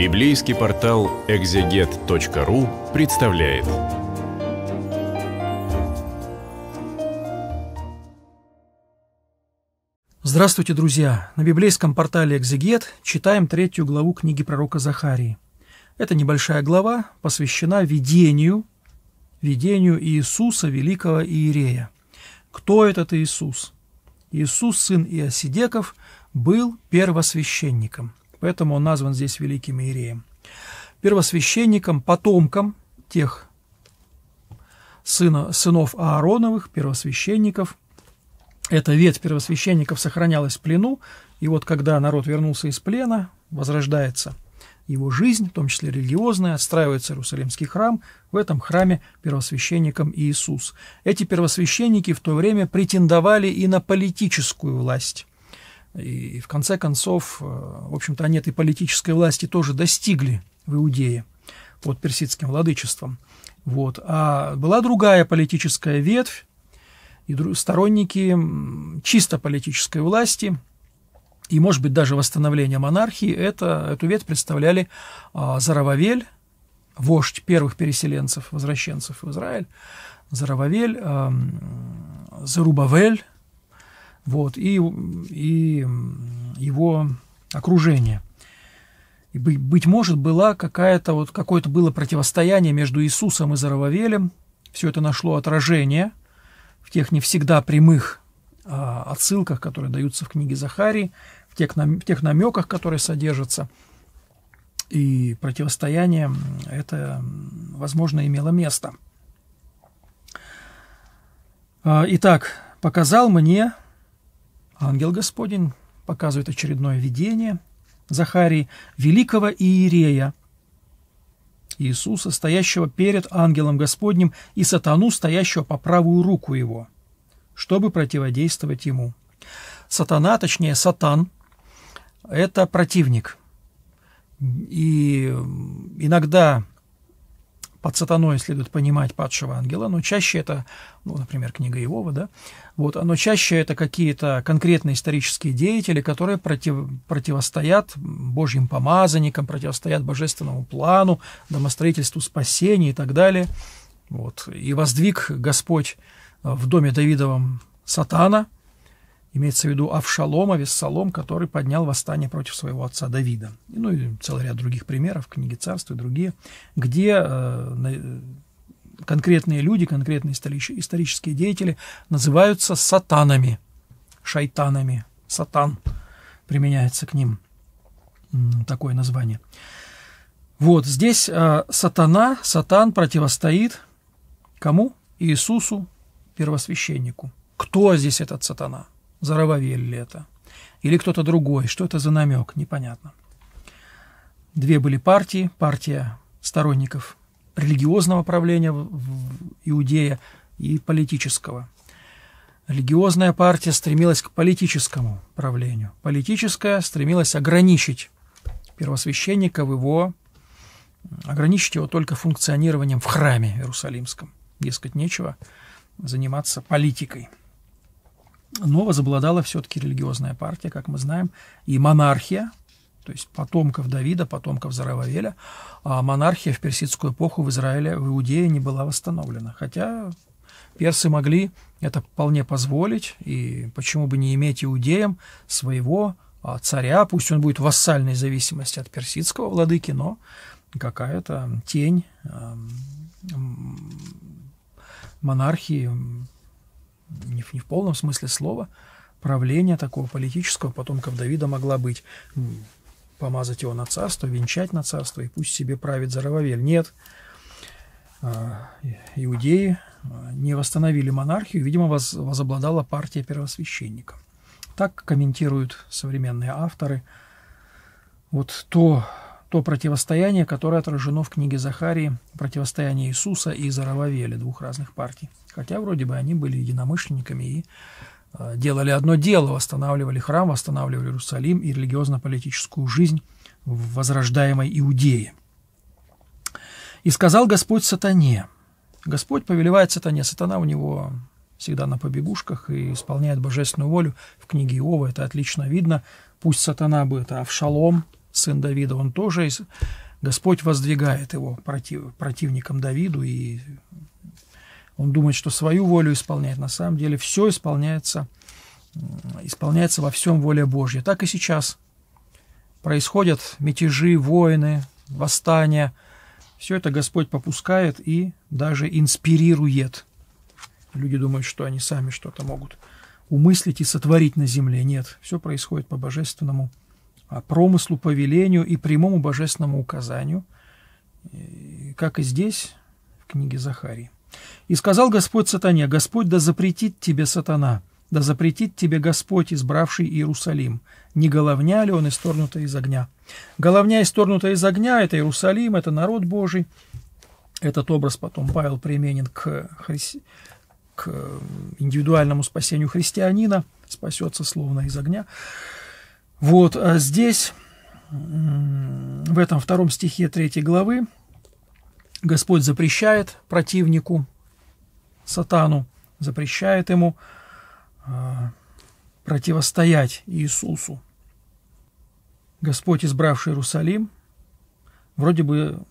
Библейский портал экзегет.ру представляет. Здравствуйте, друзья! На библейском портале «Экзегет» читаем третью главу книги пророка Захарии. Эта небольшая глава посвящена видению, видению Иисуса, великого Иерея. Кто этот Иисус? Иисус, сын Иосидеков, был первосвященником – поэтому он назван здесь великим иереем. Первосвященником, потомком тех сына, сынов Аароновых, первосвященников. Эта ветвь первосвященников сохранялась в плену, и вот когда народ вернулся из плена, возрождается его жизнь, в том числе религиозная, отстраивается Иерусалимский храм, в этом храме первосвященником Иисус. Эти первосвященники в то время претендовали и на политическую власть. И, и в конце концов, э, в общем-то, они этой политической власти тоже достигли в Иудее под персидским владычеством. Вот. А была другая политическая ветвь, и сторонники чисто политической власти – и, может быть, даже восстановления монархии, это, эту ветвь представляли а, Зарававель, вождь первых переселенцев, возвращенцев в Израиль, Зарававель, а, Зарубавель, вот, и, и его окружение. И, быть может, была какая-то, вот какое-то было противостояние между Иисусом и Зарававелем. Все это нашло отражение в тех не всегда прямых а, отсылках, которые даются в книге Захарии, в тех, в тех намеках, которые содержатся. И противостояние это, возможно, имело место. А, итак, показал мне Ангел Господень показывает очередное видение Захарии, великого Иерея, Иисуса, стоящего перед ангелом Господним, и сатану, стоящего по правую руку его, чтобы противодействовать ему. Сатана, точнее сатан, это противник. И иногда под сатаной следует понимать падшего ангела, но чаще это, ну, например, книга Иова, да, вот, но чаще это какие-то конкретные исторические деятели, которые против, противостоят божьим помазанникам, противостоят божественному плану, домостроительству спасения и так далее. Вот, и воздвиг Господь в доме Давидовом сатана – Имеется в виду Авшалома, Вессалом, который поднял восстание против своего отца Давида. Ну и целый ряд других примеров, книги царства и другие, где э, э, конкретные люди, конкретные исторические деятели называются сатанами, шайтанами. Сатан применяется к ним такое название. Вот здесь э, сатана, сатан противостоит кому? Иисусу, первосвященнику. Кто здесь этот сатана? Зарававель ли это? Или кто-то другой? Что это за намек? Непонятно. Две были партии. Партия сторонников религиозного правления в Иудее и политического. Религиозная партия стремилась к политическому правлению. Политическая стремилась ограничить первосвященника в его... ограничить его только функционированием в храме Иерусалимском. Дескать, нечего заниматься политикой но возобладала все-таки религиозная партия, как мы знаем, и монархия, то есть потомков Давида, потомков Зарававеля, а монархия в персидскую эпоху в Израиле, в Иудее не была восстановлена. Хотя персы могли это вполне позволить, и почему бы не иметь иудеям своего а, царя, пусть он будет в вассальной зависимости от персидского владыки, но какая-то тень монархии не в, не в полном смысле слова, правление такого политического потомков Давида могла быть. Помазать его на царство, венчать на царство, и пусть себе правит Зарававель. Нет, а, иудеи а, не восстановили монархию, видимо, воз, возобладала партия первосвященника. Так комментируют современные авторы. Вот то то противостояние, которое отражено в книге Захарии, противостояние Иисуса и Зарававеля, двух разных партий. Хотя вроде бы они были единомышленниками и э, делали одно дело, восстанавливали храм, восстанавливали Иерусалим и религиозно-политическую жизнь в возрождаемой Иудее. «И сказал Господь сатане». Господь повелевает сатане. Сатана у него всегда на побегушках и исполняет божественную волю. В книге Иова это отлично видно. Пусть сатана будет Авшалом, сын Давида, он тоже, Господь воздвигает его против, противником Давиду, и он думает, что свою волю исполняет. На самом деле все исполняется, исполняется во всем воля Божья. Так и сейчас происходят мятежи, войны, восстания. Все это Господь попускает и даже инспирирует. Люди думают, что они сами что-то могут умыслить и сотворить на земле. Нет, все происходит по божественному а промыслу, повелению и прямому божественному указанию, как и здесь, в книге Захарии. «И сказал Господь сатане, Господь да запретит тебе сатана, да запретит тебе Господь, избравший Иерусалим. Не головня ли он, исторнута из огня?» Головня, исторнута из огня, это Иерусалим, это народ Божий. Этот образ потом Павел применен к, хри... к индивидуальному спасению христианина, спасется словно из огня. Вот а здесь, в этом втором стихе третьей главы, Господь запрещает противнику, сатану, запрещает ему а, противостоять Иисусу. Господь, избравший Иерусалим, вроде бы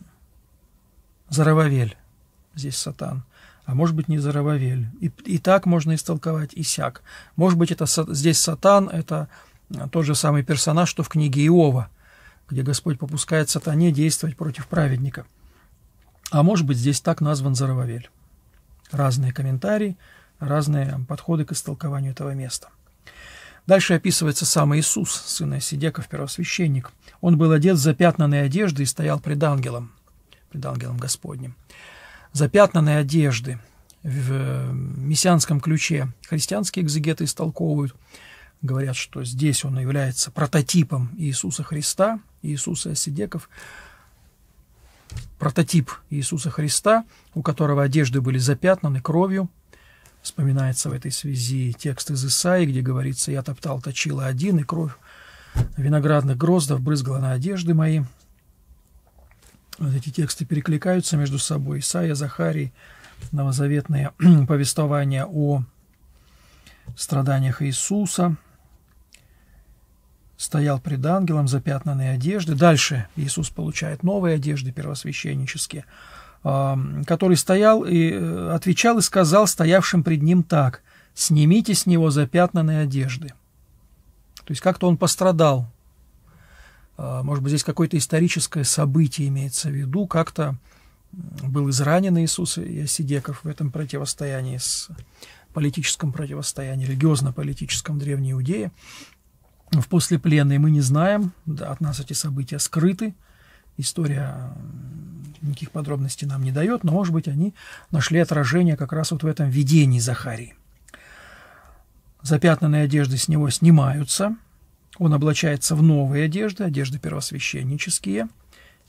Зарававель, здесь сатан, а может быть не Зарававель. И, и так можно истолковать, и сяк. Может быть это здесь сатан, это а, тот же самый персонаж, что в книге Иова, где Господь попускает сатане действовать против праведника. А может быть, здесь так назван Зарававель. Разные комментарии, разные подходы к истолкованию этого места. Дальше описывается сам Иисус, сын Осидеков, первосвященник. Он был одет в запятнанной одежды и стоял пред ангелом, пред ангелом Господним. Запятнанные одежды в э, мессианском ключе христианские экзегеты истолковывают – говорят, что здесь он является прототипом Иисуса Христа, Иисуса Сидеков, прототип Иисуса Христа, у которого одежды были запятнаны кровью. Вспоминается в этой связи текст из Исаи, где говорится «Я топтал, точила один, и кровь виноградных гроздов брызгала на одежды мои». Вот эти тексты перекликаются между собой. Исаия, Захарий, новозаветные повествования о страданиях Иисуса – стоял пред ангелом запятнанные одежды. Дальше Иисус получает новые одежды первосвященнические, а, который стоял и э, отвечал и сказал стоявшим пред ним так, «Снимите с него запятнанные одежды». То есть как-то он пострадал. А, может быть, здесь какое-то историческое событие имеется в виду, как-то был изранен Иисус Ясидеков в этом противостоянии с политическом противостоянии, религиозно-политическом древней Иудеи в послепленной мы не знаем, да, от нас эти события скрыты, история никаких подробностей нам не дает, но, может быть, они нашли отражение как раз вот в этом видении Захарии. Запятнанные одежды с него снимаются, он облачается в новые одежды, одежды первосвященнические,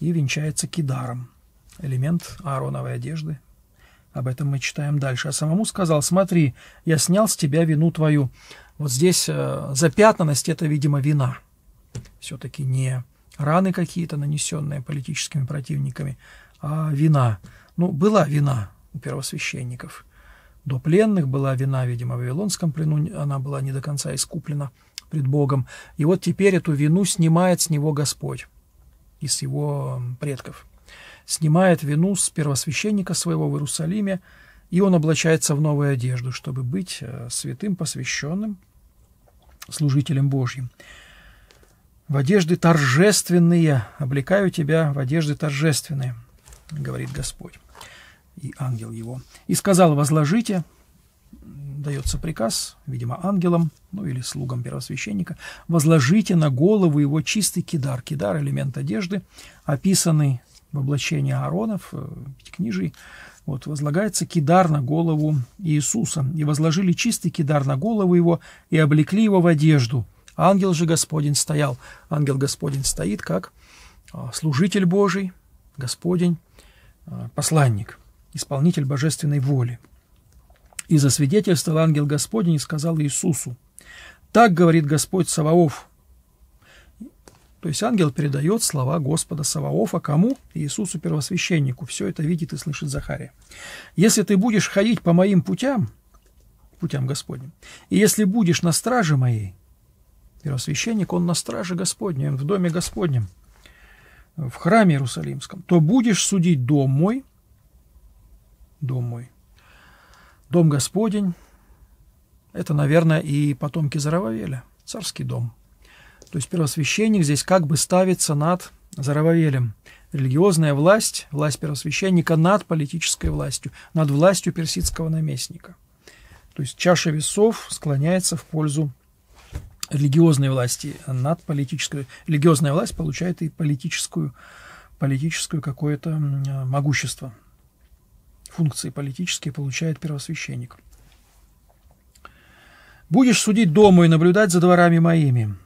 и венчается кидаром, элемент аароновой одежды. Об этом мы читаем дальше. А самому сказал, смотри, я снял с тебя вину твою. Вот здесь э, запятнанность – это, видимо, вина. Все-таки не раны какие-то, нанесенные политическими противниками, а вина. Ну, была вина у первосвященников. До пленных была вина, видимо, в Вавилонском плену, она была не до конца искуплена пред Богом. И вот теперь эту вину снимает с него Господь, и с его предков. Снимает вину с первосвященника своего в Иерусалиме, и он облачается в новую одежду, чтобы быть э, святым, посвященным, служителем Божьим. «В одежды торжественные, облекаю тебя в одежды торжественные», — говорит Господь и ангел его. «И сказал, возложите дается приказ, видимо, ангелам, ну или слугам первосвященника, возложите на голову его чистый кидар. Кидар – элемент одежды, описанный в облачении Ааронов, э, пятикнижий. вот, возлагается кидар на голову Иисуса. И возложили чистый кидар на голову его, и облекли его в одежду. Ангел же Господень стоял. Ангел Господень стоит как а, служитель Божий, Господень, а, посланник, исполнитель божественной воли. И засвидетельствовал ангел Господень и сказал Иисусу, «Так говорит Господь Саваоф, то есть ангел передает слова Господа Саваофа кому? Иисусу Первосвященнику. Все это видит и слышит Захария. «Если ты будешь ходить по моим путям, путям Господним, и если будешь на страже моей, первосвященник, он на страже Господней, он в доме Господнем, в храме Иерусалимском, то будешь судить дом мой, дом мой, дом Господень, это, наверное, и потомки Зарававеля, царский дом – то есть первосвященник здесь как бы ставится над Зарававелем. Религиозная власть, власть первосвященника над политической властью, над властью персидского наместника. То есть чаша весов склоняется в пользу религиозной власти а над политической. Религиозная власть получает и политическую, политическую какое-то могущество. Функции политические получает первосвященник. «Будешь судить дому и наблюдать за дворами моими,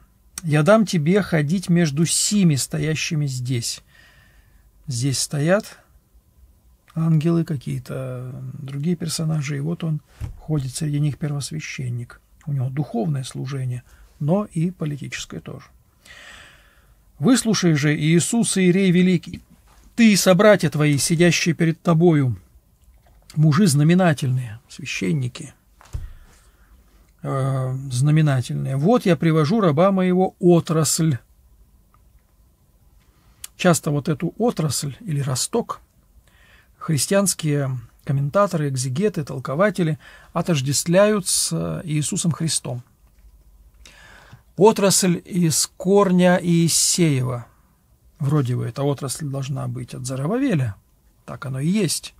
я дам тебе ходить между сими, стоящими здесь. Здесь стоят ангелы какие-то, другие персонажи, и вот он ходит среди них первосвященник. У него духовное служение, но и политическое тоже. «Выслушай же, Иисус Иерей Великий, ты и собратья твои, сидящие перед тобою, мужи знаменательные, священники, э, знаменательное. «Вот я привожу раба моего отрасль». Часто вот эту отрасль или росток христианские комментаторы, экзегеты, толкователи отождествляют с э, Иисусом Христом. Отрасль из корня Иисеева. Вроде бы эта отрасль должна быть от Зарававеля. Так оно и есть.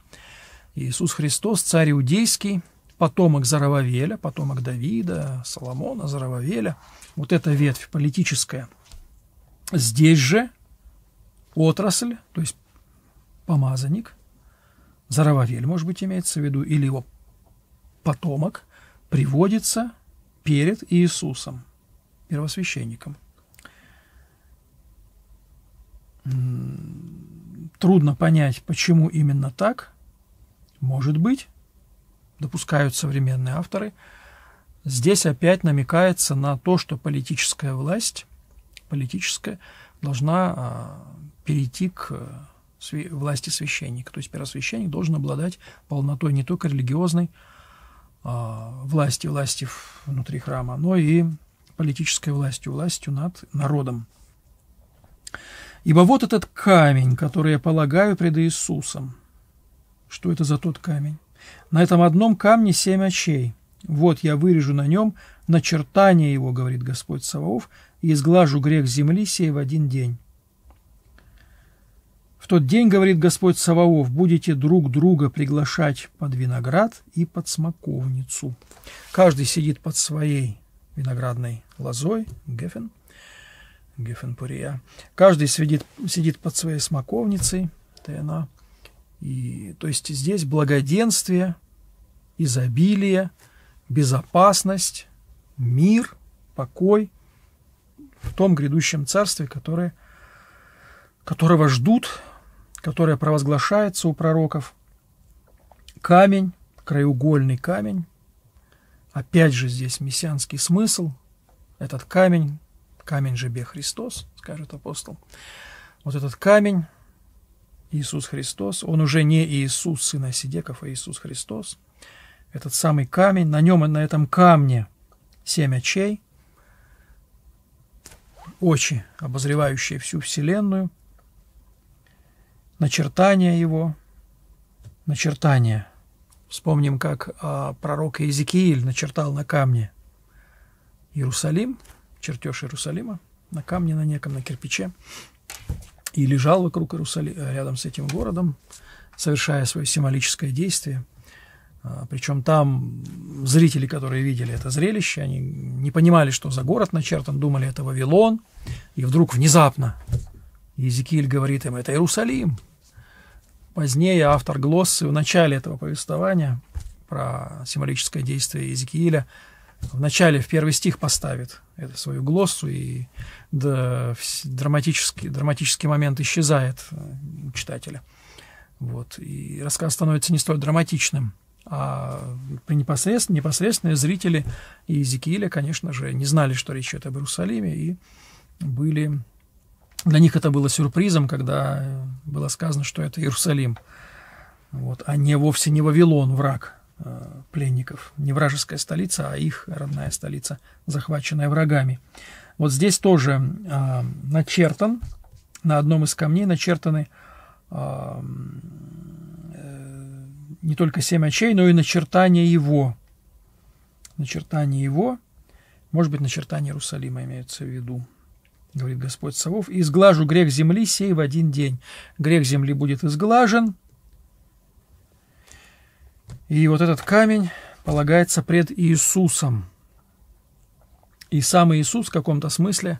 Иисус Христос, царь иудейский – потомок Зарававеля, потомок Давида, Соломона, Зарававеля, вот эта ветвь политическая. Здесь же отрасль, то есть помазанник, Зарававель, может быть, имеется в виду, или его потомок, приводится перед Иисусом, первосвященником. Трудно понять, почему именно так. Может быть, допускают современные авторы, здесь опять намекается на то, что политическая власть, политическая, должна а, перейти к э, власти священника. То есть первосвященник должен обладать полнотой не только религиозной а, власти, власти внутри храма, но и политической властью, властью над народом. Ибо вот этот камень, который я полагаю пред Иисусом. Что это за тот камень? На этом одном камне семь очей. Вот я вырежу на нем начертание его, говорит Господь Саваоф, и изглажу грех земли сей в один день. В тот день, говорит Господь Саваоф, будете друг друга приглашать под виноград и под смоковницу. Каждый сидит под своей виноградной лозой, гефен, пурия. Каждый сидит, сидит под своей смоковницей, тена. И, то есть здесь благоденствие, изобилие, безопасность, мир, покой в том грядущем царстве, которое, которого ждут, которое провозглашается у пророков. Камень, краеугольный камень, опять же здесь мессианский смысл, этот камень, камень же бе Христос, скажет апостол, вот этот камень Иисус Христос. Он уже не Иисус, сын Осидеков, а Иисус Христос. Этот самый камень, на нем и на этом камне семь очей, очи, обозревающие всю Вселенную, начертание его, начертание. Вспомним, как а, пророк Иезекииль начертал на камне Иерусалим, чертеж Иерусалима, на камне на неком, на кирпиче и лежал вокруг Иерусалима, э, рядом с этим городом, совершая свое символическое действие. А, Причем там зрители, которые видели это зрелище, они не понимали, что за город начертан, думали, это Вавилон. И вдруг внезапно Езекииль говорит им, это Иерусалим. Позднее автор глоссы в начале этого повествования про символическое действие Езекииля в начале, в первый стих поставит это свою глоссу, и да, драматический, драматический момент исчезает э, у читателя. Вот. И рассказ становится не столь драматичным. А непосредственно, непосредственно зрители и Иезекииля, конечно же, не знали, что речь идет об Иерусалиме, и были... Для них это было сюрпризом, когда э, было сказано, что это Иерусалим, вот, а не вовсе не Вавилон, враг, Э, пленников. Не вражеская столица, а их родная столица, захваченная врагами. Вот здесь тоже э, начертан, на одном из камней начертаны э, не только семь очей, но и начертание его. Начертание его, может быть, начертание Иерусалима имеется в виду, говорит Господь Савов. «И сглажу грех земли сей в один день. Грех земли будет изглажен, и вот этот камень полагается пред Иисусом. И сам Иисус в каком-то смысле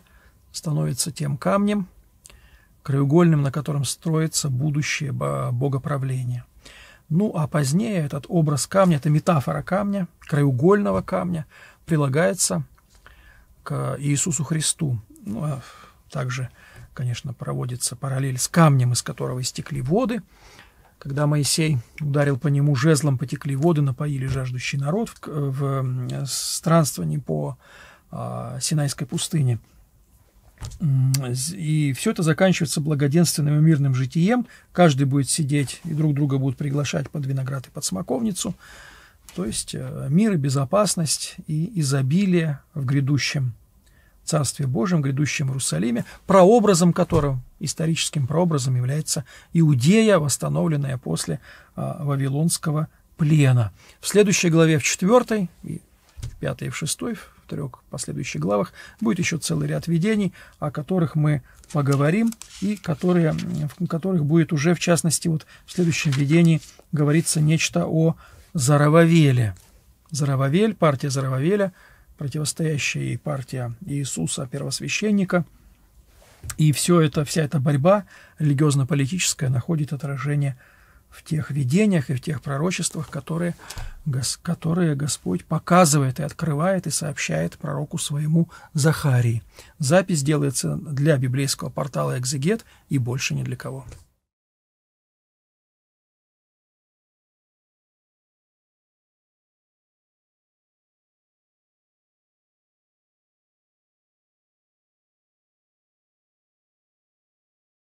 становится тем камнем, краеугольным, на котором строится будущее богоправления. Ну а позднее этот образ камня, это метафора камня, краеугольного камня, прилагается к Иисусу Христу. Ну, а также, конечно, проводится параллель с камнем, из которого истекли воды – когда Моисей ударил по нему жезлом, потекли воды, напоили жаждущий народ в, э, в странствовании по а, Синайской пустыне. И все это заканчивается благоденственным и мирным житием. Каждый будет сидеть, и друг друга будут приглашать под виноград и под смоковницу. То есть э, мир и безопасность и изобилие в грядущем – Царстве Божьем, грядущем Иерусалиме, прообразом которого, историческим прообразом является Иудея, восстановленная после а, Вавилонского плена. В следующей главе, в четвертой, и в пятой и в шестой, в трех последующих главах, будет еще целый ряд видений, о которых мы поговорим, и которые, в которых будет уже, в частности, вот в следующем видении говорится нечто о Зарававеле. Зарававель, партия Зарававеля – противостоящая ей партия Иисуса, первосвященника. И все это, вся эта борьба религиозно-политическая находит отражение в тех видениях и в тех пророчествах, которые, которые Господь показывает и открывает и сообщает пророку своему Захарии. Запись делается для библейского портала «Экзегет» и больше ни для кого.